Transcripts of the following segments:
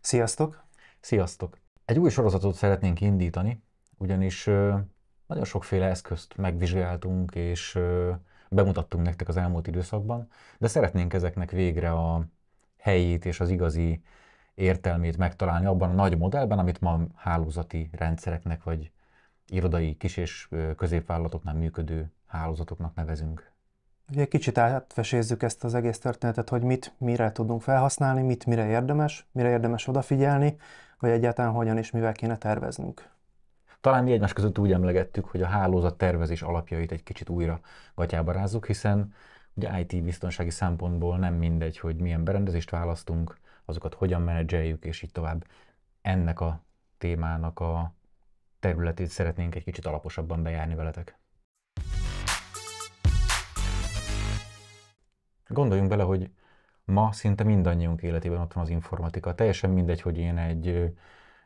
Sziasztok! Sziasztok! Egy új sorozatot szeretnénk indítani, ugyanis nagyon sokféle eszközt megvizsgáltunk és bemutattunk nektek az elmúlt időszakban, de szeretnénk ezeknek végre a helyét és az igazi értelmét megtalálni abban a nagy modellben, amit ma hálózati rendszereknek vagy irodai kis- és középvállalatoknál működő hálózatoknak nevezünk. Ugye kicsit átvesézzük ezt az egész történetet, hogy mit mire tudunk felhasználni, mit mire érdemes, mire érdemes odafigyelni, vagy egyáltalán hogyan és mivel kéne terveznünk. Talán mi egymás között úgy emlegettük, hogy a hálózat tervezés alapjait egy kicsit újra gatyába rázzuk, hiszen ugye IT biztonsági szempontból nem mindegy, hogy milyen berendezést választunk, azokat hogyan menedzseljük, és így tovább. Ennek a témának a területét szeretnénk egy kicsit alaposabban bejárni veletek. Gondoljunk bele, hogy ma szinte mindannyiunk életében ott van az informatika. Teljesen mindegy, hogy én egy,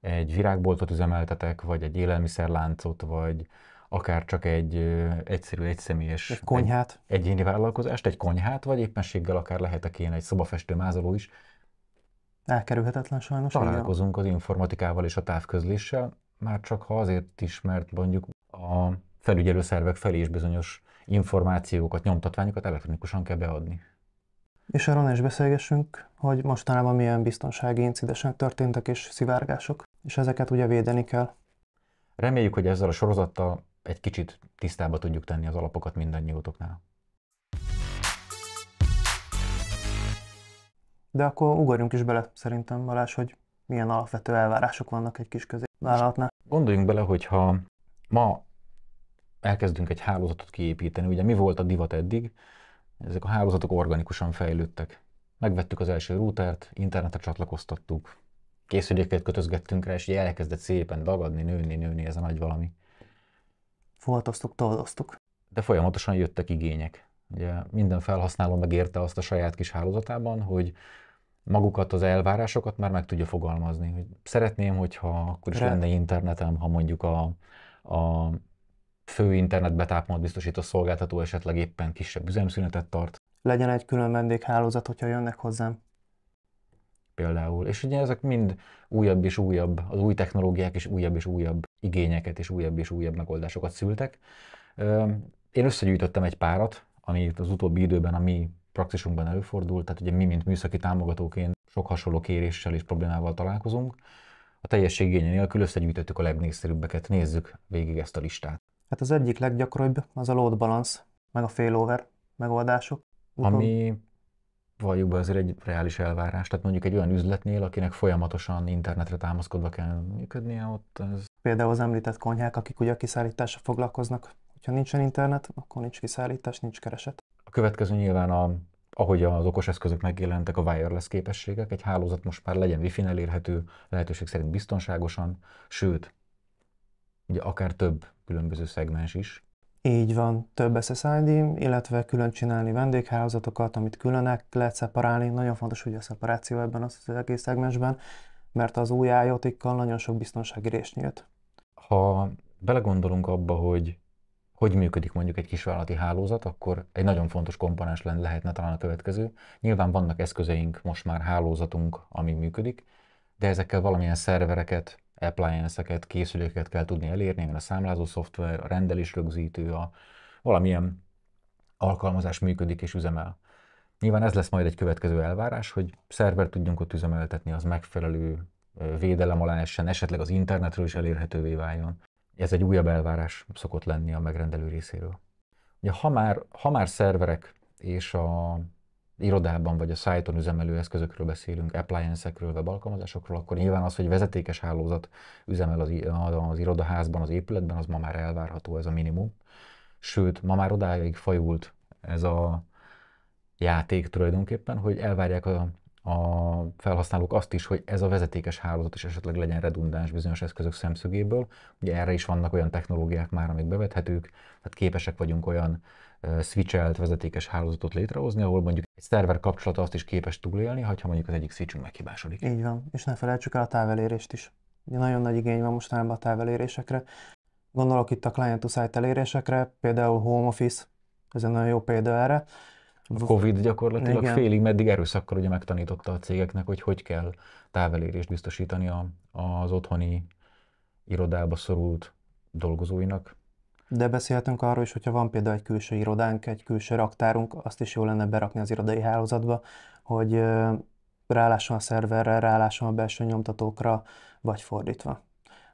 egy virágboltot üzemeltetek, vagy egy élelmiszerláncot, vagy akár csak egy egyszerű, egyszemélyes... Egy konyhát. Egy, egyéni vállalkozást, egy konyhát, vagy éppenséggel akár lehetek én egy szobafestő mázoló is. Elkerülhetetlen sajnos. Találkozunk igen. az informatikával és a távközléssel, már csak ha azért is, mert mondjuk a felügyelő szervek felé is bizonyos információkat, nyomtatványokat elektronikusan kell beadni. És arról is beszélgessünk, hogy mostanában milyen biztonsági incidensek történtek és szivárgások, és ezeket ugye védeni kell. Reméljük, hogy ezzel a sorozattal egy kicsit tisztába tudjuk tenni az alapokat mindannyiótoknál. De akkor ugorjunk is bele szerintem, Balázs, hogy milyen alapvető elvárások vannak egy kis középvállalatnál. Gondoljunk bele, hogyha ma elkezdünk egy hálózatot kiépíteni. Ugye mi volt a divat eddig? Ezek a hálózatok organikusan fejlődtek. Megvettük az első routert, internetre csatlakoztattuk, készüléket kötözgettünk rá, és elkezdett szépen dagadni, nőni, nőni ez a nagy valami. Foltoztuk, toloztuk. De folyamatosan jöttek igények. Ugye minden felhasználó megérte azt a saját kis hálózatában, hogy magukat az elvárásokat már meg tudja fogalmazni. Hogy szeretném, hogyha akkor is Rá. lenne internetem, ha mondjuk a, a fő internetbe tápmód biztosító szolgáltató esetleg éppen kisebb üzemszünetet tart. Legyen egy külön vendéghálózat, hogyha jönnek hozzám. Például. És ugye ezek mind újabb és újabb, az új technológiák is újabb és újabb igényeket és újabb és újabb megoldásokat szültek. Én összegyűjtöttem egy párat, ami az utóbbi időben a mi praxisunkban előfordult, tehát ugye mi, mint műszaki támogatóként sok hasonló kéréssel és problémával találkozunk. A teljes igénye nélkül összegyűjtöttük a legnépszerűbbeket, nézzük végig ezt a listát. Hát az egyik leggyakoribb az a load balance, meg a failover megoldások. Utom... Ami valljuk be azért egy reális elvárás. Tehát mondjuk egy olyan üzletnél, akinek folyamatosan internetre támaszkodva kell működnie ott. Ez... Például az említett konyhák, akik ugye a kiszállítással foglalkoznak. Hogyha nincsen internet, akkor nincs kiszállítás, nincs kereset. A következő nyilván a ahogy az okos eszközök megjelentek, a wireless képességek, egy hálózat most már legyen wifi-n elérhető, lehetőség szerint biztonságosan, sőt, ugye akár több különböző szegmens is. Így van, több SSID, illetve külön csinálni vendéghálózatokat, amit különek lehet szeparálni. Nagyon fontos ugye a szeparáció ebben az egész szegmensben, mert az új iot nagyon sok biztonsági rés nyílt. Ha belegondolunk abba, hogy hogy működik mondjuk egy kisvállalati hálózat, akkor egy nagyon fontos komponens lehetne talán a következő. Nyilván vannak eszközeink, most már hálózatunk, ami működik, de ezekkel valamilyen szervereket, appliance-eket, készüléket kell tudni elérni, mert a számlázó szoftver, a rendelés rögzítő, a valamilyen alkalmazás működik és üzemel. Nyilván ez lesz majd egy következő elvárás, hogy szerver tudjunk ott üzemeltetni, az megfelelő védelem alá essen, esetleg az internetről is elérhetővé váljon. Ez egy újabb elvárás szokott lenni a megrendelő részéről. Ugye, ha, már, ha már szerverek és a irodában vagy a szájton üzemelő eszközökről beszélünk, appliance-ekről, webalkalmazásokról, akkor nyilván az, hogy vezetékes hálózat üzemel az, az irodaházban, az épületben, az ma már elvárható, ez a minimum. Sőt, ma már odáig fajult ez a játék tulajdonképpen, hogy elvárják a, a felhasználók azt is, hogy ez a vezetékes hálózat is esetleg legyen redundáns bizonyos eszközök szemszögéből. Ugye erre is vannak olyan technológiák már, amik bevethetők, tehát képesek vagyunk olyan switchelt vezetékes hálózatot létrehozni, ahol mondjuk egy szerver kapcsolata azt is képes túlélni, ha mondjuk az egyik switchünk meghibásodik. Így van, és ne felejtsük el a távelérést is. Ugye nagyon nagy igény van mostanában a távelérésekre. Gondolok itt a client to site elérésekre, például home office, ez egy nagyon jó példa erre. A Covid gyakorlatilag Igen. félig meddig erőszakkal ugye megtanította a cégeknek, hogy hogy kell távelérést biztosítani a, az otthoni irodába szorult dolgozóinak, de beszélhetünk arról is, hogyha van például egy külső irodánk, egy külső raktárunk, azt is jó lenne berakni az irodai hálózatba, hogy ráálláson a szerverre, ráálláson a belső nyomtatókra, vagy fordítva.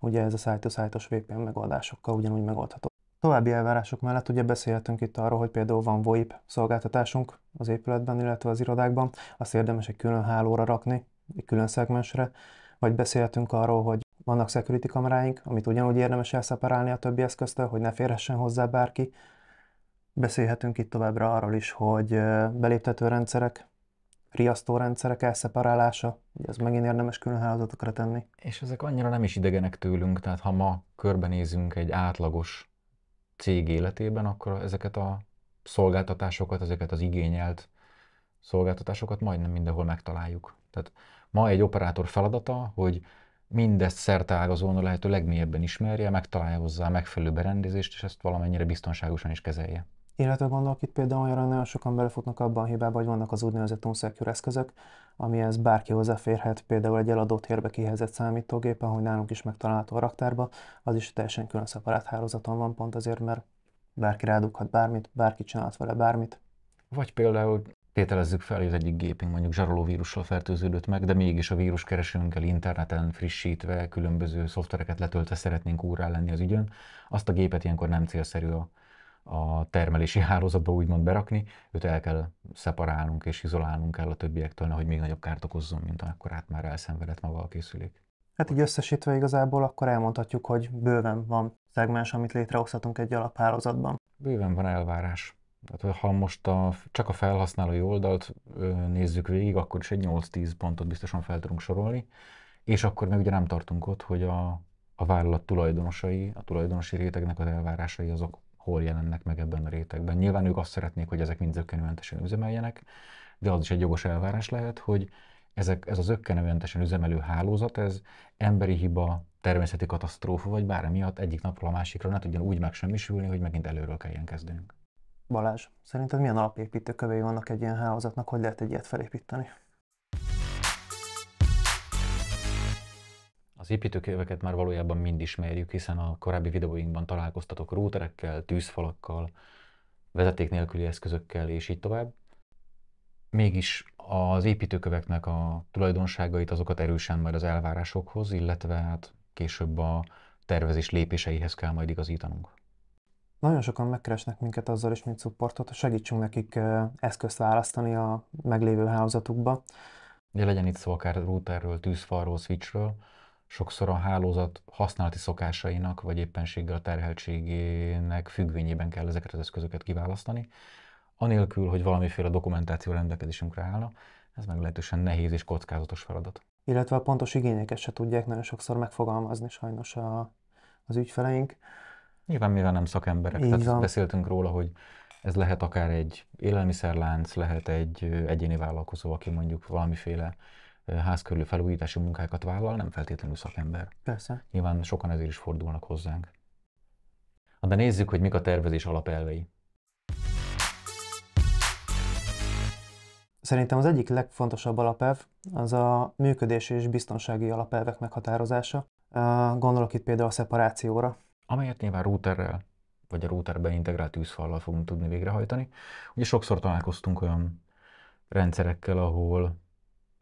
Ugye ez a site to VPN megoldásokkal ugyanúgy megoldható. További elvárások mellett ugye beszélhetünk itt arról, hogy például van VoIP szolgáltatásunk az épületben, illetve az irodákban, azt érdemes egy külön hálóra rakni, egy külön szegmensre, vagy beszélhetünk arról, hogy vannak security kameráink, amit ugyanúgy érdemes elszeparálni a többi eszköztől, hogy ne férhessen hozzá bárki. Beszélhetünk itt továbbra arról is, hogy beléptető rendszerek, rendszerek elszeparálása, ugye ez megint érdemes külön hálózatokra tenni. És ezek annyira nem is idegenek tőlünk, tehát ha ma körbenézünk egy átlagos cég életében, akkor ezeket a szolgáltatásokat, ezeket az igényelt szolgáltatásokat majdnem mindenhol megtaláljuk. Tehát ma egy operátor feladata, hogy mindezt szerte a lehető legmélyebben ismerje, megtalálja hozzá a megfelelő berendezést, és ezt valamennyire biztonságosan is kezelje. Illetve gondolok itt például hogy nagyon sokan belefutnak abban a hibába, hogy vannak az úgynevezett unsecure eszközök, amihez bárki hozzáférhet, például egy eladott térbe kihelyezett számítógép, ahogy nálunk is megtalálható a raktárba, az is teljesen külön szeparált hálózaton van pont azért, mert bárki rádughat bármit, bárki csinálhat vele bármit. Vagy például tételezzük fel, hogy az egyik gépünk mondjuk vírussal fertőződött meg, de mégis a víruskeresőnkkel interneten frissítve, különböző szoftvereket letöltve szeretnénk úrrá lenni az ügyön, azt a gépet ilyenkor nem célszerű a, a termelési hálózatba úgymond berakni, őt el kell szeparálnunk és izolálnunk kell a többiektől, hogy még nagyobb kárt okozzon, mint akkor át már elszenvedett maga a készülék. Hát így összesítve igazából akkor elmondhatjuk, hogy bőven van szegmens, amit létrehozhatunk egy alaphálózatban. Bőven van elvárás. Tehát, ha most a, csak a felhasználói oldalt nézzük végig, akkor is egy 8-10 pontot biztosan fel tudunk sorolni, és akkor még ugye nem tartunk ott, hogy a, a vállalat tulajdonosai, a tulajdonosi rétegnek az elvárásai azok hol jelennek meg ebben a rétegben. Nyilván ők azt szeretnék, hogy ezek mind zökkenőmentesen üzemeljenek, de az is egy jogos elvárás lehet, hogy ezek, ez az zökkenőmentesen üzemelő hálózat, ez emberi hiba, természeti katasztrófa, vagy bármi miatt egyik napról a másikra ne tudjon úgy megsemmisülni, hogy megint előről kelljen kezdenünk. Balázs, szerinted milyen alapépítőkövei vannak egy ilyen hálózatnak, hogy lehet egy ilyet felépíteni? Az építőköveket már valójában mind ismerjük, hiszen a korábbi videóinkban találkoztatok rúterekkel, tűzfalakkal, vezeték nélküli eszközökkel és így tovább. Mégis az építőköveknek a tulajdonságait azokat erősen majd az elvárásokhoz, illetve hát később a tervezés lépéseihez kell majd igazítanunk. Nagyon sokan megkeresnek minket azzal is, mint supportot, segítsünk nekik eszközt választani a meglévő hálózatukba. Ugye legyen itt szó akár routerről, tűzfalról, switchről, sokszor a hálózat használati szokásainak, vagy éppenséggel a terheltségének függvényében kell ezeket az eszközöket kiválasztani, anélkül, hogy valamiféle dokumentáció rendelkezésünkre állna, ez meglehetősen nehéz és kockázatos feladat. Illetve a pontos igényeket se tudják nagyon sokszor megfogalmazni sajnos a, az ügyfeleink. Nyilván mivel nem szakemberek, Így tehát van. beszéltünk róla, hogy ez lehet akár egy élelmiszerlánc, lehet egy egyéni vállalkozó, aki mondjuk valamiféle ház körül felújítási munkákat vállal, nem feltétlenül szakember. Persze. Nyilván sokan ezért is fordulnak hozzánk. De nézzük, hogy mik a tervezés alapelvei. Szerintem az egyik legfontosabb alapelv az a működési és biztonsági alapelvek meghatározása. Gondolok itt például a szeparációra, amelyet nyilván routerrel vagy a routerben integrált tűzfallal fogunk tudni végrehajtani. Ugye sokszor találkoztunk olyan rendszerekkel, ahol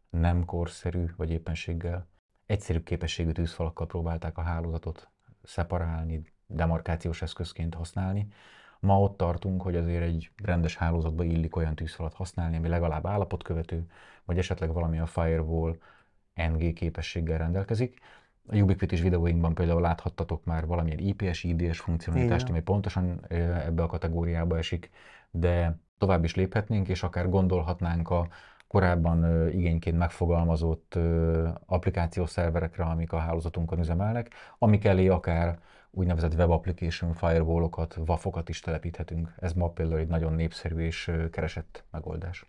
nem korszerű, vagy éppenséggel egyszerűbb képességű tűzfalakkal próbálták a hálózatot szeparálni, demarkációs eszközként használni. Ma ott tartunk, hogy azért egy rendes hálózatba illik olyan tűzfalat használni, ami legalább állapotkövető, vagy esetleg valami a firewall NG képességgel rendelkezik, a Ubiquitous videóinkban például láthattatok már valamilyen IPS, IDS funkcionalitást, ami pontosan ebbe a kategóriába esik, de tovább is léphetnénk, és akár gondolhatnánk a korábban igényként megfogalmazott applikációs szerverekre, amik a hálózatunkon üzemelnek, amik elé akár úgynevezett web application firewallokat, wafokat is telepíthetünk. Ez ma például egy nagyon népszerű és keresett megoldás.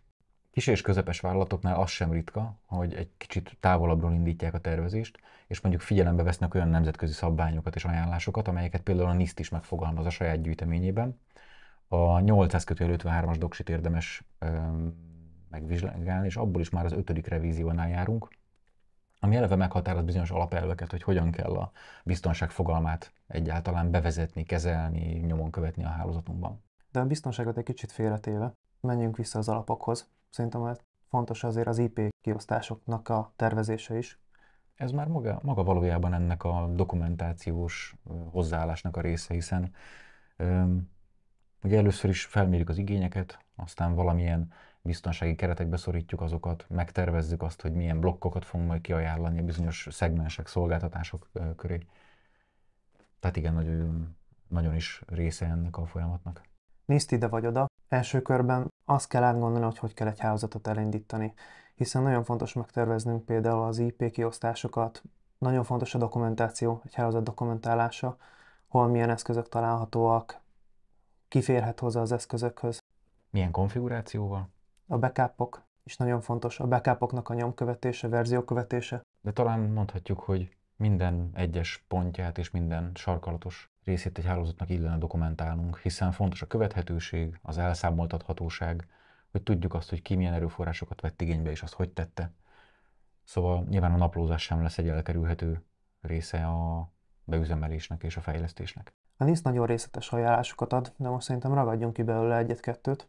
Kis és közepes vállalatoknál az sem ritka, hogy egy kicsit távolabbról indítják a tervezést, és mondjuk figyelembe vesznek olyan nemzetközi szabványokat és ajánlásokat, amelyeket például a NIST is megfogalmaz a saját gyűjteményében. A 853 as doksit érdemes öm, megvizsgálni, és abból is már az ötödik revíziónál járunk, ami eleve meghatároz bizonyos alapelveket, hogy hogyan kell a biztonság fogalmát egyáltalán bevezetni, kezelni, nyomon követni a hálózatunkban. De a biztonságot egy kicsit félretéve, menjünk vissza az alapokhoz. Szerintem ez fontos azért az IP kiosztásoknak a tervezése is. Ez már maga, maga valójában ennek a dokumentációs hozzáállásnak a része, hiszen öm, ugye először is felmérjük az igényeket, aztán valamilyen biztonsági keretekbe szorítjuk azokat, megtervezzük azt, hogy milyen blokkokat fogunk majd kiajánlani a bizonyos szegmensek, szolgáltatások köré. Tehát igen, nagyon, nagyon is része ennek a folyamatnak nézd ide vagy oda, első körben azt kell átgondolni, hogy hogy kell egy hálózatot elindítani, hiszen nagyon fontos megterveznünk például az IP kiosztásokat, nagyon fontos a dokumentáció, egy hálózat dokumentálása, hol milyen eszközök találhatóak, kiférhet hozzá az eszközökhöz. Milyen konfigurációval? A backupok is nagyon fontos. A backupoknak a nyomkövetése, verziókövetése. De talán mondhatjuk, hogy minden egyes pontját és minden sarkalatos részét egy hálózatnak illene dokumentálnunk, hiszen fontos a követhetőség, az elszámoltathatóság, hogy tudjuk azt, hogy ki milyen erőforrásokat vett igénybe, és azt hogy tette. Szóval nyilván a naplózás sem lesz egy elkerülhető része a beüzemelésnek és a fejlesztésnek. A NISZ nagyon részletes ajánlásokat ad, de most szerintem ragadjunk ki belőle egyet-kettőt.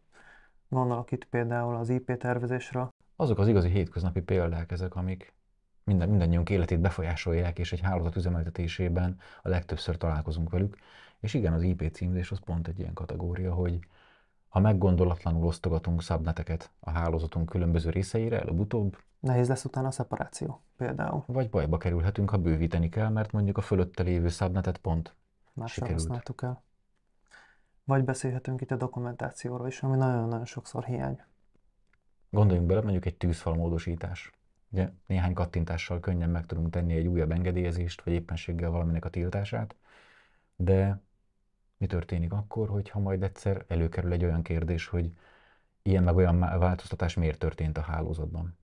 Gondolok itt például az IP tervezésre. Azok az igazi hétköznapi példák ezek, amik minden, mindannyiunk életét befolyásolják, és egy hálózat üzemeltetésében a legtöbbször találkozunk velük. És igen, az IP címzés az pont egy ilyen kategória, hogy ha meggondolatlanul osztogatunk szabneteket a hálózatunk különböző részeire, előbb-utóbb Nehéz lesz utána a szeparáció például. Vagy bajba kerülhetünk, ha bővíteni kell, mert mondjuk a fölötte lévő szabnetet pont Már sikerült. használtuk el. Vagy beszélhetünk itt a dokumentációról is, ami nagyon-nagyon sokszor hiány. Gondoljunk bele, mondjuk egy tűzfal módosítás. Ugye néhány kattintással könnyen meg tudunk tenni egy újabb engedélyezést, vagy éppenséggel valaminek a tiltását, de mi történik akkor, hogyha majd egyszer előkerül egy olyan kérdés, hogy ilyen meg olyan változtatás miért történt a hálózatban?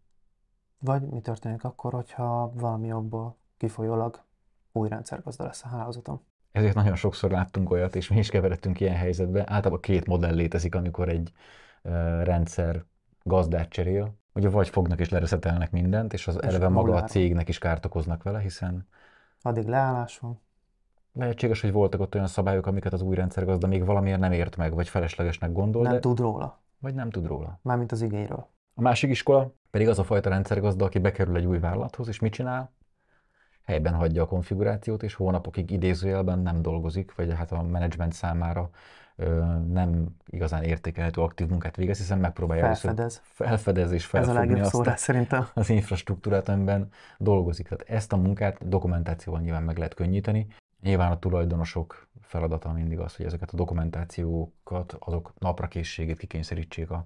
Vagy mi történik akkor, hogyha valami abból kifolyólag új rendszergazda lesz a hálózaton? Ezért nagyon sokszor láttunk olyat, és mi is keveredtünk ilyen helyzetbe. Általában két modell létezik, amikor egy rendszer gazdát cserél, ugye vagy fognak és lereszetelnek mindent, és az és eleve maga a cégnek is kárt okoznak vele, hiszen... Addig leállás van. Lehetséges, hogy voltak ott olyan szabályok, amiket az új rendszergazda még valamiért nem ért meg, vagy feleslegesnek gondol. Nem de... tud róla. Vagy nem tud róla. Mármint az igényről. A másik iskola pedig az a fajta rendszergazda, aki bekerül egy új vállalathoz, és mit csinál? Helyben hagyja a konfigurációt, és hónapokig idézőjelben nem dolgozik, vagy hát a menedzsment számára nem igazán értékelhető aktív munkát végez, hiszen megpróbálja felfedez. Először, felfedez és felfogni Ez a legjobb azt szóra, a, szerintem. az infrastruktúrát, amiben dolgozik. Tehát ezt a munkát dokumentációval nyilván meg lehet könnyíteni. Nyilván a tulajdonosok feladata mindig az, hogy ezeket a dokumentációkat, azok napra készségét kikényszerítsék a,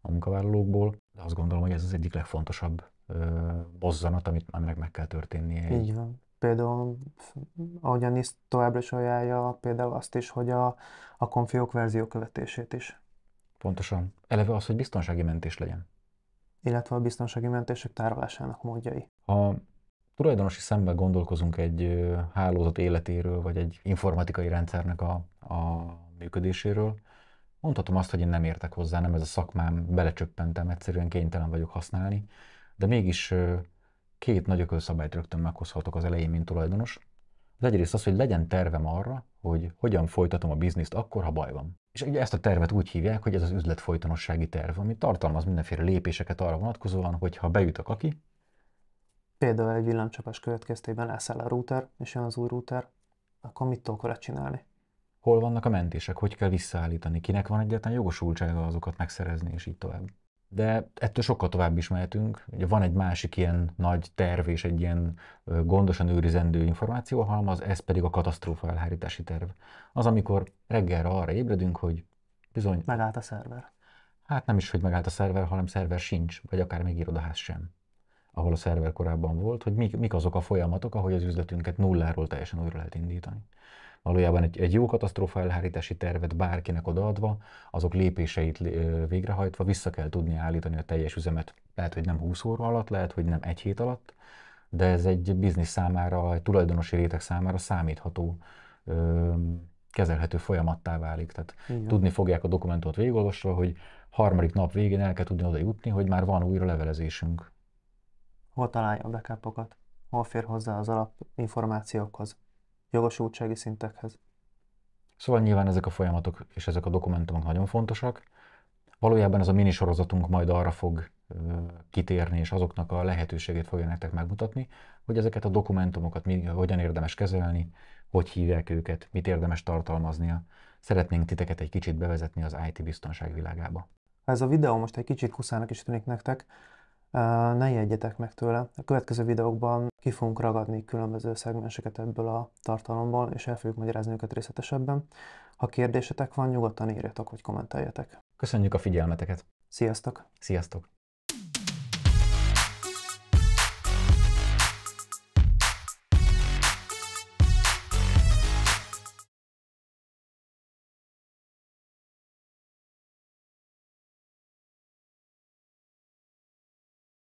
a munkavállalókból. De azt gondolom, hogy ez az egyik legfontosabb ö, bozzanat, amit, aminek meg kell történnie egy, például, ahogyan is továbbra is ajánlja, például azt is, hogy a, a konfiók verzió követését is. Pontosan. Eleve az, hogy biztonsági mentés legyen. Illetve a biztonsági mentések tárolásának módjai. Ha tulajdonosi szemben gondolkozunk egy hálózat életéről, vagy egy informatikai rendszernek a, a működéséről, mondhatom azt, hogy én nem értek hozzá, nem ez a szakmám, belecsöppentem, egyszerűen kénytelen vagyok használni, de mégis két nagy ökölszabályt rögtön meghozhatok az elején, mint tulajdonos. Az egyrészt az, hogy legyen tervem arra, hogy hogyan folytatom a bizniszt akkor, ha baj van. És ugye ezt a tervet úgy hívják, hogy ez az üzletfolytonossági terv, ami tartalmaz mindenféle lépéseket arra vonatkozóan, hogy ha beüt a kaki, Például egy villámcsapás következtében elszáll a router, és jön az új router, akkor mit tudok vele csinálni? Hol vannak a mentések, hogy kell visszaállítani, kinek van egyáltalán jogosultsága azokat megszerezni, és így tovább de ettől sokkal tovább is mehetünk. Ugye van egy másik ilyen nagy terv és egy ilyen gondosan őrizendő információhalmaz, ez pedig a katasztrófa elhárítási terv. Az, amikor reggelre arra ébredünk, hogy bizony... Megállt a szerver. Hát nem is, hogy megállt a szerver, hanem szerver sincs, vagy akár még irodaház sem ahol a szerver korábban volt, hogy mik, mik azok a folyamatok, ahogy az üzletünket nulláról teljesen újra lehet indítani valójában egy, egy jó katasztrófa elhárítási tervet bárkinek odaadva, azok lépéseit végrehajtva vissza kell tudni állítani a teljes üzemet. Lehet, hogy nem 20 óra alatt, lehet, hogy nem egy hét alatt, de ez egy biznisz számára, egy tulajdonosi réteg számára számítható ö, kezelhető folyamattá válik. Tehát Igen. tudni fogják a dokumentumot végigolvasva, hogy harmadik nap végén el kell tudni oda jutni, hogy már van újra levelezésünk. Hol találja a backupokat? Hol fér hozzá az alapinformációkhoz? jogosultsági szintekhez. Szóval nyilván ezek a folyamatok és ezek a dokumentumok nagyon fontosak. Valójában ez a minisorozatunk majd arra fog kitérni, és azoknak a lehetőségét fogja nektek megmutatni, hogy ezeket a dokumentumokat mi, hogyan érdemes kezelni, hogy hívják őket, mit érdemes tartalmaznia. Szeretnénk titeket egy kicsit bevezetni az IT biztonság világába. Ez a videó most egy kicsit kuszának is tűnik nektek, ne jegyetek meg tőle. A következő videókban ki fogunk ragadni különböző szegmenseket ebből a tartalomból, és el fogjuk magyarázni őket részletesebben. Ha kérdésetek van, nyugodtan írjatok, vagy kommenteljetek. Köszönjük a figyelmeteket! Sziasztok! Sziasztok!